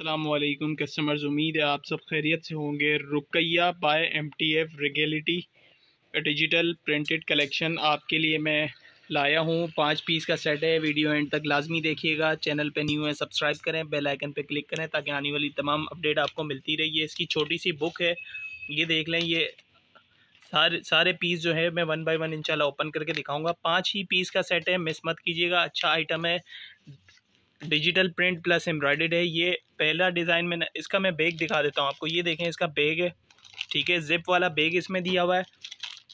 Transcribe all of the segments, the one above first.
अल्लाम कस्टमर्स उम्मीद है आप सब खैरियत से होंगे Ruqaiya by M T F regality digital printed collection आपके लिए मैं लाया हूँ पाँच पीस का सेट है वीडियो एंड तक लाजमी देखिएगा चैनल पे न्यू है सब्सक्राइब करें बेल आइकन पे क्लिक करें ताकि आने वाली तमाम अपडेट आपको मिलती रही है इसकी छोटी सी बुक है ये देख लें ये सारे सारे पीस जो है मैं वन बाय वन इंशाल्लाह ओपन करके दिखाऊंगा पांच ही पीस का सेट है मिस मत कीजिएगा अच्छा आइटम है डिजिटल प्रिंट प्लस एम्ब्रॉयडेड है ये पहला डिज़ाइन मैंने इसका मैं बैग दिखा देता हूँ आपको ये देखें इसका बैग है ठीक है जिप वाला बैग इसमें दिया हुआ है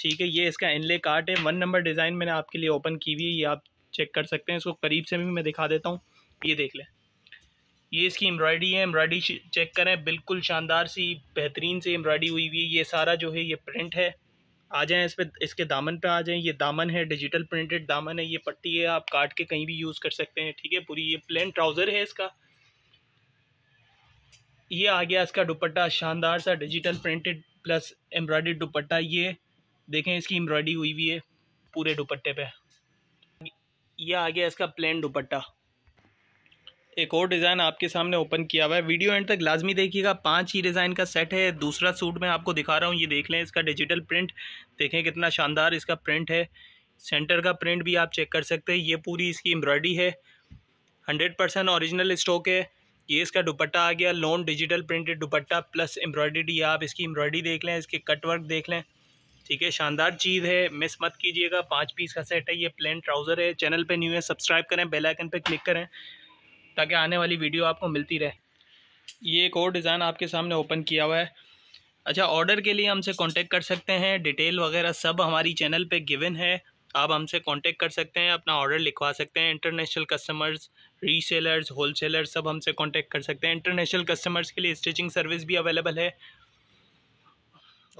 ठीक है ये इसका इनले कार्ट है वन नंबर डिज़ाइन मैंने आपके लिए ओपन की हुई है ये आप चेक कर सकते हैं इसको करीब से भी मैं दिखा देता हूँ ये देख लें ये इसकी एम्ब्रॉयडरी है एम्ब्रॉयडरी चेक करें बिल्कुल शानदार सी बेहतरीन सी एम्ब्रॉयडरी हुई हुई है ये सारा जो है ये प्रिंट है आ जाएं इस पर इसके दामन पे आ जाएं ये दामन है डिजिटल प्रिंटेड दामन है ये पट्टी है आप काट के कहीं भी यूज़ कर सकते हैं ठीक है पूरी ये प्लेन ट्राउज़र है इसका ये आ गया इसका दुपट्टा शानदार सा digital printed plus embroidery dupatta ये देखें इसकी एम्ब्रॉयडरी हुई हुई है पूरे दुपट्टे पे ये आ गया इसका प्लेन दुपट्टा एक और डिज़ाइन आपके सामने ओपन किया हुआ है वीडियो एंड तक लाजमी देखिएगा पांच ही डिज़ाइन का सेट है दूसरा सूट मैं आपको दिखा रहा हूँ ये देख लें इसका डिजिटल प्रिंट देखें कितना शानदार इसका प्रिंट है सेंटर का प्रिंट भी आप चेक कर सकते हैं ये पूरी इसकी एम्ब्रॉयडरी है हंड्रेड परसेंट औरिजिनल स्टॉक है ये इसका दुपट्टा आ गया lawn digital printed dupatta plus embroidery आप इसकी एम्ब्रॉयडरी देख लें इसके कट वर्क देख लें ठीक है शानदार चीज़ है मिस मत कीजिएगा पाँच पीस का सेट है ये प्लेन ट्राउज़र है चैनल पर न्यू है सब्सक्राइब करें बेलाइकन पर क्लिक करें ताकि आने वाली वीडियो आपको मिलती रहे ये एक और डिज़ाइन आपके सामने ओपन किया हुआ है अच्छा ऑर्डर के लिए हमसे कांटेक्ट कर सकते हैं डिटेल वगैरह सब हमारी चैनल पे गिवन है आप हमसे कांटेक्ट कर सकते हैं अपना ऑर्डर लिखवा सकते हैं इंटरनेशनल कस्टमर्स रीसेलर्स होलसेलर सब हमसे कांटेक्ट कर सकते हैं इंटरनेशनल कस्टमर्स के लिए स्टिचिंग सर्विस भी अवेलेबल है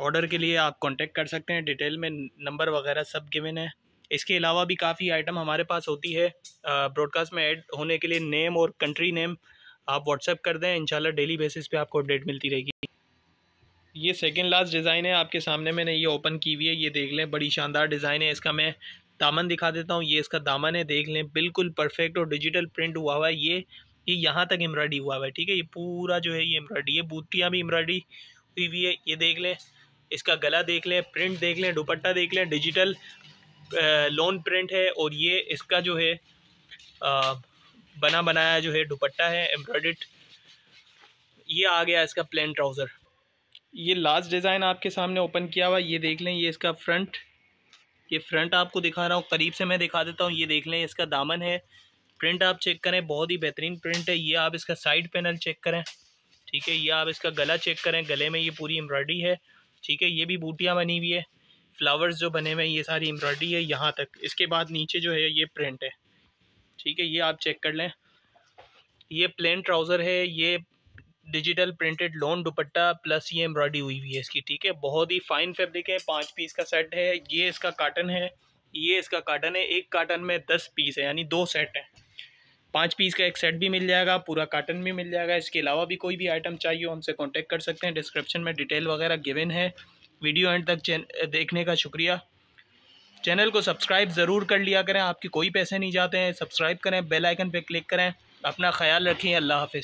ऑर्डर के लिए आप कॉन्टेक्ट कर सकते हैं डिटेल में नंबर वगैरह सब गिविन है इसके अलावा भी काफ़ी आइटम हमारे पास होती है ब्रॉडकास्ट में ऐड होने के लिए नेम और कंट्री नेम आप व्हाट्सएप कर दें इंशाल्लाह डेली बेसिस पे आपको अपडेट मिलती रहेगी ये सेकेंड लास्ट डिज़ाइन है आपके सामने मैंने ये ओपन की हुई है ये देख लें बड़ी शानदार डिज़ाइन है इसका मैं दामन दिखा देता हूँ ये इसका दामन है देख लें बिल्कुल परफेक्ट और डिजिटल प्रिंट हुआ हुआ है ये ये यहाँ तक एम्ब्रॉयडरी हुआ हुआ है ठीक है ये पूरा जो है ये एम्ब्रॉयडरी है बूटियाँ भी एम्ब्रॉयडरी हुई हुई है ये देख लें इसका गला देख लें प्रिंट देख लें दुपट्टा देख लें डिजिटल लॉन प्रिंट है और ये इसका जो है आ, बना बनाया जो है दुपट्टा है एम्ब्रॉयड ये आ गया इसका प्लेन ट्राउज़र ये लास्ट डिज़ाइन आपके सामने ओपन किया हुआ ये देख लें ये इसका फ्रंट ये फ्रंट आपको दिखा रहा हूँ करीब से मैं दिखा देता हूँ ये देख लें इसका दामन है प्रिंट आप चेक करें बहुत ही बेहतरीन प्रिंट है ये आप इसका साइड पैनल चेक करें ठीक है ये आप इसका गला चेक करें गले में ये पूरी एम्ब्रॉयडरी है ठीक है ये भी बूटियाँ बनी हुई है फ्लावर्स जो बने हुए हैं ये सारी एम्ब्रॉयडरी है यहाँ तक इसके बाद नीचे जो है ये प्रिंट है ठीक है ये आप चेक कर लें ये प्लेन ट्राउज़र है ये digital printed lawn dupatta plus ये एम्ब्रॉयडरी हुई हुई है इसकी ठीक है बहुत ही फाइन फैब्रिक है पाँच पीस का सेट है ये इसका काटन है ये इसका काटन है एक काटन में दस पीस है यानी दो सेट हैं पाँच पीस का एक सेट भी मिल जाएगा पूरा काटन भी मिल जाएगा इसके अलावा भी कोई भी आइटम चाहिए उनसे हमसे कॉन्टेक्ट कर सकते हैं डिस्क्रिप्शन में डिटेल वगैरह गिविन है वीडियो एंड तक देखने का शुक्रिया चैनल को सब्सक्राइब ज़रूर कर लिया करें आपके कोई पैसे नहीं जाते हैं सब्सक्राइब करें बेल आइकन पर क्लिक करें अपना ख्याल रखें अल्लाह हाफि